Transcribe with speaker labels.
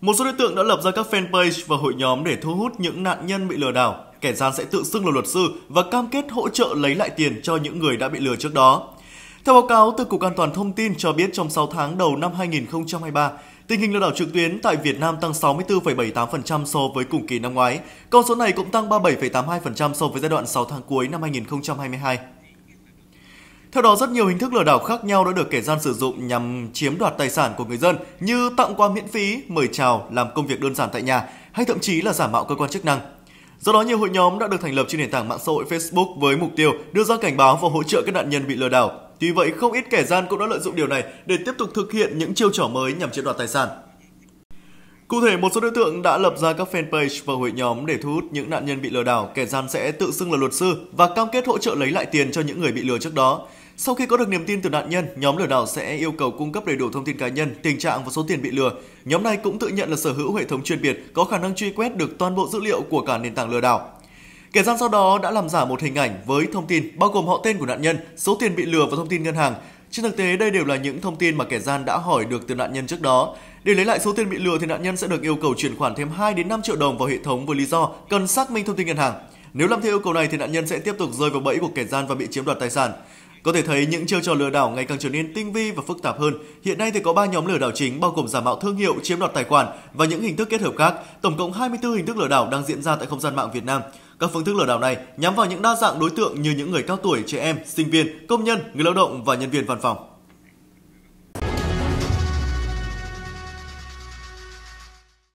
Speaker 1: Một số đối tượng đã lập ra các fanpage và hội nhóm để thu hút những nạn nhân bị lừa đảo. Kẻ gian sẽ tự xưng là luật sư và cam kết hỗ trợ lấy lại tiền cho những người đã bị lừa trước đó. Theo báo cáo từ Cục An toàn Thông tin cho biết trong 6 tháng đầu năm 2023, tình hình lừa đảo trực tuyến tại Việt Nam tăng 64,78% so với cùng kỳ năm ngoái. Con số này cũng tăng 37,82% so với giai đoạn 6 tháng cuối năm 2022. Theo đó, rất nhiều hình thức lừa đảo khác nhau đã được kẻ gian sử dụng nhằm chiếm đoạt tài sản của người dân như tặng quà miễn phí, mời chào, làm công việc đơn giản tại nhà hay thậm chí là giả mạo cơ quan chức năng. Do đó, nhiều hội nhóm đã được thành lập trên nền tảng mạng xã hội Facebook với mục tiêu đưa ra cảnh báo và hỗ trợ các nạn nhân bị lừa đảo. Tuy vậy, không ít kẻ gian cũng đã lợi dụng điều này để tiếp tục thực hiện những chiêu trò mới nhằm chiếm đoạt tài sản. Cụ thể, một số đối tượng đã lập ra các fanpage và hội nhóm để thu hút những nạn nhân bị lừa đảo, kẻ gian sẽ tự xưng là luật sư và cam kết hỗ trợ lấy lại tiền cho những người bị lừa trước đó. Sau khi có được niềm tin từ nạn nhân, nhóm lừa đảo sẽ yêu cầu cung cấp đầy đủ thông tin cá nhân, tình trạng và số tiền bị lừa. Nhóm này cũng tự nhận là sở hữu hệ thống chuyên biệt có khả năng truy quét được toàn bộ dữ liệu của cả nền tảng lừa đảo. Kẻ gian sau đó đã làm giả một hình ảnh với thông tin bao gồm họ tên của nạn nhân, số tiền bị lừa và thông tin ngân hàng. Trên thực tế, đây đều là những thông tin mà kẻ gian đã hỏi được từ nạn nhân trước đó. Để lấy lại số tiền bị lừa thì nạn nhân sẽ được yêu cầu chuyển khoản thêm 2 đến 5 triệu đồng vào hệ thống với lý do cần xác minh thông tin ngân hàng. Nếu làm theo yêu cầu này thì nạn nhân sẽ tiếp tục rơi vào bẫy của kẻ gian và bị chiếm đoạt tài sản. Có thể thấy những chiêu trò lừa đảo ngày càng trở nên tinh vi và phức tạp hơn. Hiện nay thì có 3 nhóm lừa đảo chính bao gồm giả mạo thương hiệu, chiếm đoạt tài khoản và những hình thức kết hợp khác. Tổng cộng 24 hình thức lừa đảo đang diễn ra tại không gian mạng Việt Nam. Các phương thức lừa đảo này nhắm vào những đa dạng đối tượng như những người cao tuổi, trẻ em, sinh viên, công nhân, người lao động và nhân viên văn phòng.